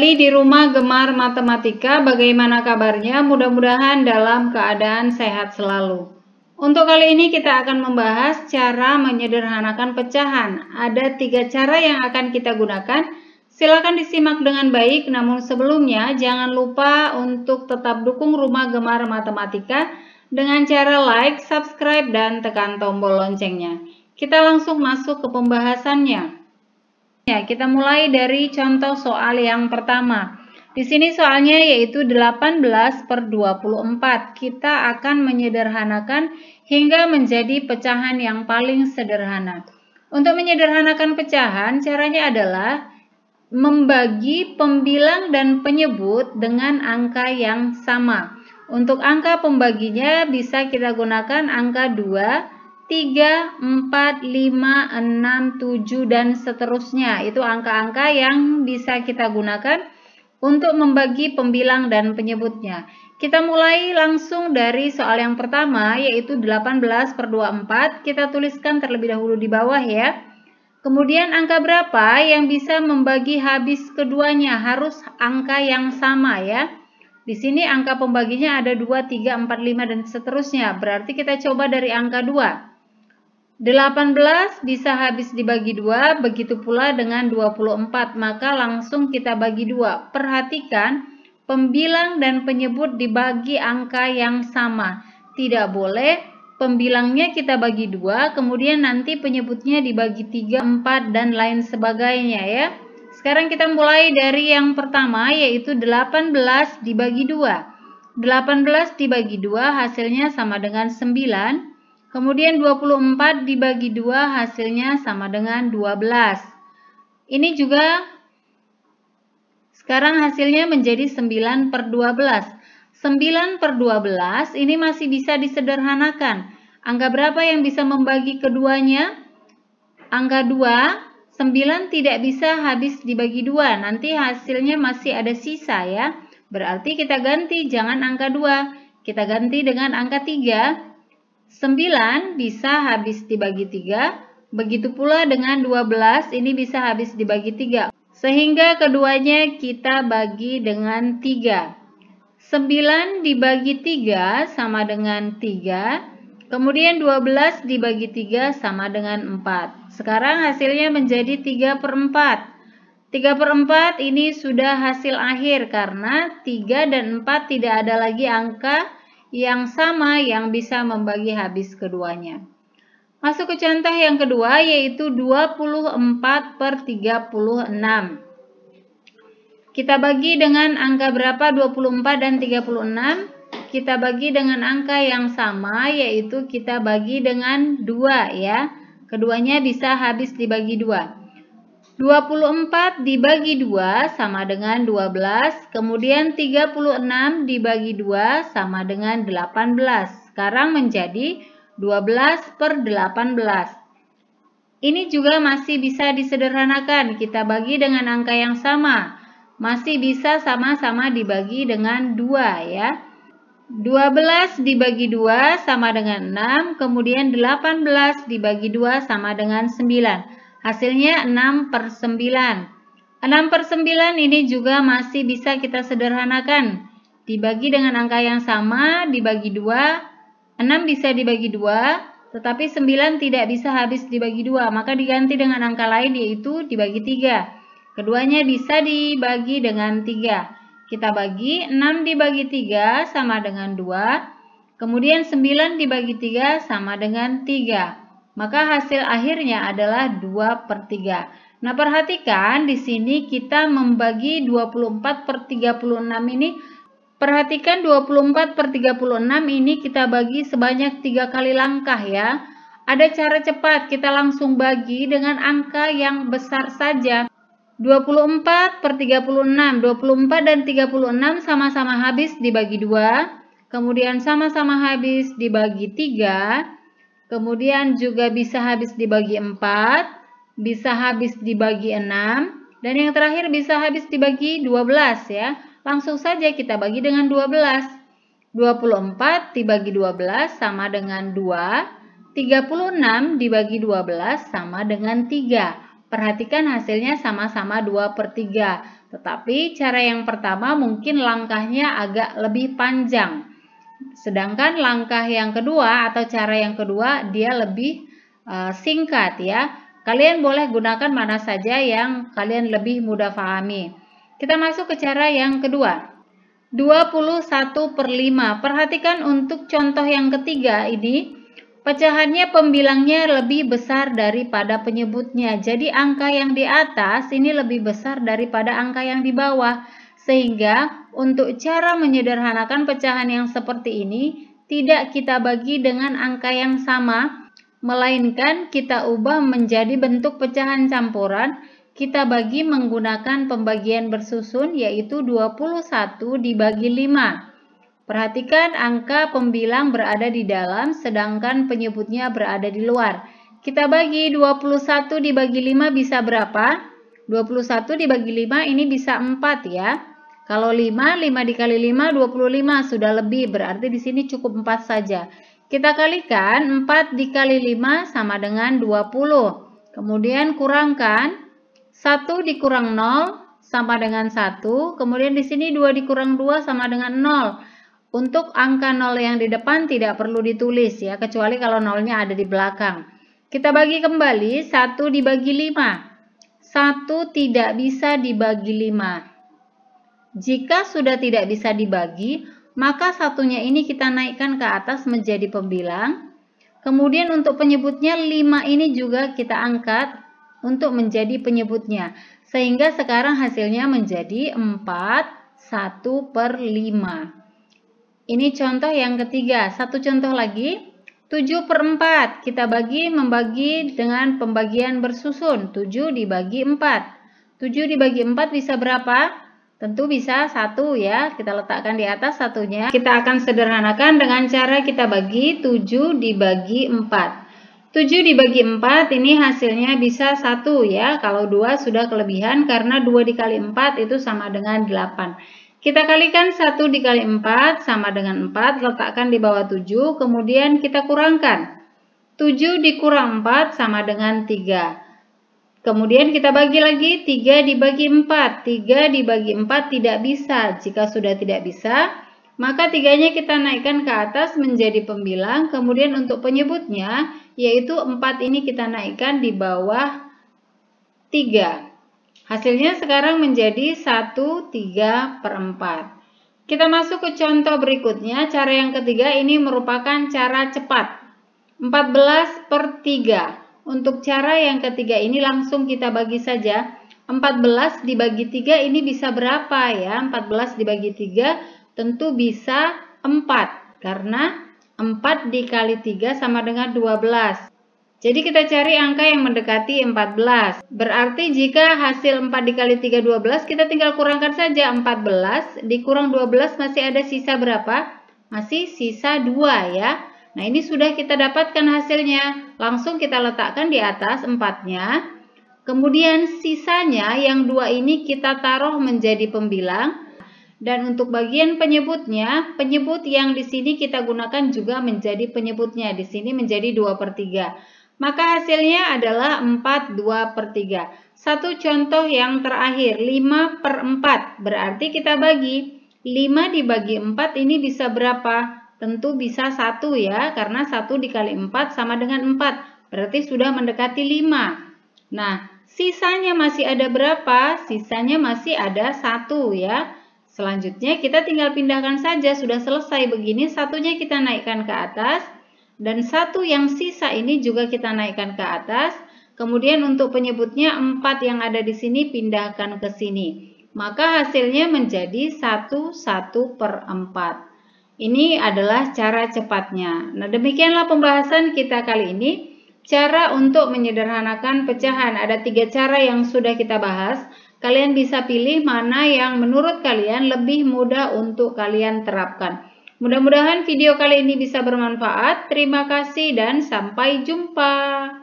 Kembali di rumah gemar matematika, bagaimana kabarnya? Mudah-mudahan dalam keadaan sehat selalu. Untuk kali ini kita akan membahas cara menyederhanakan pecahan. Ada tiga cara yang akan kita gunakan. Silakan disimak dengan baik, namun sebelumnya jangan lupa untuk tetap dukung Rumah Gemar Matematika dengan cara like, subscribe, dan tekan tombol loncengnya. Kita langsung masuk ke pembahasannya. Ya, kita mulai dari contoh soal yang pertama. Di sini soalnya yaitu 18 per 24. Kita akan menyederhanakan hingga menjadi pecahan yang paling sederhana. Untuk menyederhanakan pecahan, caranya adalah membagi pembilang dan penyebut dengan angka yang sama. Untuk angka pembaginya bisa kita gunakan angka 2 3, 4, 5, 6, 7, dan seterusnya. Itu angka-angka yang bisa kita gunakan untuk membagi pembilang dan penyebutnya. Kita mulai langsung dari soal yang pertama, yaitu 18 per 24. Kita tuliskan terlebih dahulu di bawah ya. Kemudian angka berapa yang bisa membagi habis keduanya? Harus angka yang sama ya. Di sini angka pembaginya ada 2, 3, 4, 5, dan seterusnya. Berarti kita coba dari angka 2. 18 bisa habis dibagi dua, begitu pula dengan 24, maka langsung kita bagi dua. Perhatikan, pembilang dan penyebut dibagi angka yang sama. Tidak boleh pembilangnya kita bagi dua, kemudian nanti penyebutnya dibagi 3, 4, dan lain sebagainya ya. Sekarang kita mulai dari yang pertama, yaitu 18 dibagi dua. 18 dibagi dua hasilnya sama dengan 9. Kemudian 24 dibagi 2 hasilnya sama dengan 12. Ini juga sekarang hasilnya menjadi 9 per 12. 9 per 12 ini masih bisa disederhanakan. Angka berapa yang bisa membagi keduanya? Angka 2, 9 tidak bisa habis dibagi 2. Nanti hasilnya masih ada sisa ya. Berarti kita ganti, jangan angka 2. Kita ganti dengan angka 3. 9 bisa habis dibagi 3. Begitu pula dengan 12 ini bisa habis dibagi 3. Sehingga keduanya kita bagi dengan 3. 9 dibagi 3 sama dengan 3. Kemudian 12 dibagi 3 sama dengan 4. Sekarang hasilnya menjadi 3 per 4. 3 per 4 ini sudah hasil akhir karena 3 dan 4 tidak ada lagi angka yang sama yang bisa membagi habis keduanya. Masuk ke contoh yang kedua yaitu 24 per 36. Kita bagi dengan angka berapa 24 dan 36? Kita bagi dengan angka yang sama yaitu kita bagi dengan 2 ya. Keduanya bisa habis dibagi 2. 24 dibagi 2 sama dengan 12, kemudian 36 dibagi 2 sama dengan 18. Sekarang menjadi 12 per 18. Ini juga masih bisa disederhanakan, kita bagi dengan angka yang sama. Masih bisa sama-sama dibagi dengan 2 ya. 12 dibagi 2 sama dengan 6, kemudian 18 dibagi 2 sama dengan 9. Hasilnya 6 per 9. 6 per 9 ini juga masih bisa kita sederhanakan. Dibagi dengan angka yang sama, dibagi 2. 6 bisa dibagi 2, tetapi 9 tidak bisa habis dibagi 2. Maka diganti dengan angka lain yaitu dibagi 3. Keduanya bisa dibagi dengan 3. Kita bagi 6 dibagi 3 sama dengan 2. Kemudian 9 dibagi 3 sama dengan 3. Maka hasil akhirnya adalah 2 per 3. Nah perhatikan di sini kita membagi 24 per 36 ini. Perhatikan 24 per 36 ini kita bagi sebanyak 3 kali langkah ya. Ada cara cepat kita langsung bagi dengan angka yang besar saja. 24 per 36, 24 dan 36 sama-sama habis dibagi 2, kemudian sama-sama habis dibagi 3, Kemudian juga bisa habis dibagi 4, bisa habis dibagi 6, dan yang terakhir bisa habis dibagi 12 ya. Langsung saja kita bagi dengan 12. 24 dibagi 12 sama dengan 2, 36 dibagi 12 sama dengan 3. Perhatikan hasilnya sama-sama 2 per 3. Tetapi cara yang pertama mungkin langkahnya agak lebih panjang. Sedangkan langkah yang kedua atau cara yang kedua dia lebih eh, singkat ya. Kalian boleh gunakan mana saja yang kalian lebih mudah pahami. Kita masuk ke cara yang kedua. 21 per 5. Perhatikan untuk contoh yang ketiga ini, pecahannya pembilangnya lebih besar daripada penyebutnya. Jadi angka yang di atas ini lebih besar daripada angka yang di bawah. Sehingga untuk cara menyederhanakan pecahan yang seperti ini tidak kita bagi dengan angka yang sama, melainkan kita ubah menjadi bentuk pecahan campuran, kita bagi menggunakan pembagian bersusun yaitu 21 dibagi 5. Perhatikan angka pembilang berada di dalam sedangkan penyebutnya berada di luar. Kita bagi 21 dibagi 5 bisa berapa? 21 dibagi 5 ini bisa 4 ya. Kalau 5, 5 dikali 5, 25. Sudah lebih, berarti di sini cukup 4 saja. Kita kalikan 4 dikali 5 sama dengan 20. Kemudian kurangkan 1 dikurang 0 sama dengan 1. Kemudian di sini 2 dikurang 2 sama dengan 0. Untuk angka 0 yang di depan tidak perlu ditulis ya, kecuali kalau 0-nya ada di belakang. Kita bagi kembali 1 dibagi 5. 1 tidak bisa dibagi 5. Jika sudah tidak bisa dibagi, maka satunya ini kita naikkan ke atas menjadi pembilang. Kemudian untuk penyebutnya 5 ini juga kita angkat untuk menjadi penyebutnya. Sehingga sekarang hasilnya menjadi 4, 1 per 5. Ini contoh yang ketiga. Satu contoh lagi. 7 per 4 kita bagi membagi dengan pembagian bersusun. 7 dibagi 4. 7 dibagi 4 bisa berapa? Tentu bisa satu ya, kita letakkan di atas satunya. Kita akan sederhanakan dengan cara kita bagi 7 dibagi 4. 7 dibagi 4 ini hasilnya bisa satu ya, kalau 2 sudah kelebihan karena 2 dikali 4 itu sama dengan 8. Kita kalikan 1 dikali 4 sama dengan 4, letakkan di bawah 7, kemudian kita kurangkan. 7 dikurang 4 sama dengan 3. Kemudian kita bagi lagi 3 dibagi 4. 3 dibagi 4 tidak bisa. Jika sudah tidak bisa, maka tiganya kita naikkan ke atas menjadi pembilang. Kemudian untuk penyebutnya, yaitu 4 ini kita naikkan di bawah 3. Hasilnya sekarang menjadi 1, 3 per 4. Kita masuk ke contoh berikutnya. Cara yang ketiga ini merupakan cara cepat. 14 per 3. Untuk cara yang ketiga ini langsung kita bagi saja. 14 dibagi 3 ini bisa berapa ya? 14 dibagi 3 tentu bisa 4. Karena 4 dikali 3 sama dengan 12. Jadi kita cari angka yang mendekati 14. Berarti jika hasil 4 dikali 3 12, kita tinggal kurangkan saja 14. Dikurang 12 masih ada sisa berapa? Masih sisa 2 ya. Nah, ini sudah kita dapatkan hasilnya. Langsung kita letakkan di atas empatnya. Kemudian sisanya yang dua ini kita taruh menjadi pembilang. Dan untuk bagian penyebutnya, penyebut yang di sini kita gunakan juga menjadi penyebutnya. Di sini menjadi 2 per 3. Maka hasilnya adalah 4 2 per 3. Satu contoh yang terakhir, 5 per 4. Berarti kita bagi. 5 dibagi 4 ini bisa berapa? tentu bisa satu ya, karena satu dikali 4 sama dengan 4, berarti sudah mendekati 5. Nah, sisanya masih ada berapa? Sisanya masih ada satu ya. Selanjutnya kita tinggal pindahkan saja, sudah selesai begini, satunya kita naikkan ke atas, dan satu yang sisa ini juga kita naikkan ke atas. Kemudian untuk penyebutnya 4 yang ada di sini pindahkan ke sini. Maka hasilnya menjadi 1, 1 per 4. Ini adalah cara cepatnya. Nah, demikianlah pembahasan kita kali ini. Cara untuk menyederhanakan pecahan. Ada tiga cara yang sudah kita bahas. Kalian bisa pilih mana yang menurut kalian lebih mudah untuk kalian terapkan. Mudah-mudahan video kali ini bisa bermanfaat. Terima kasih dan sampai jumpa.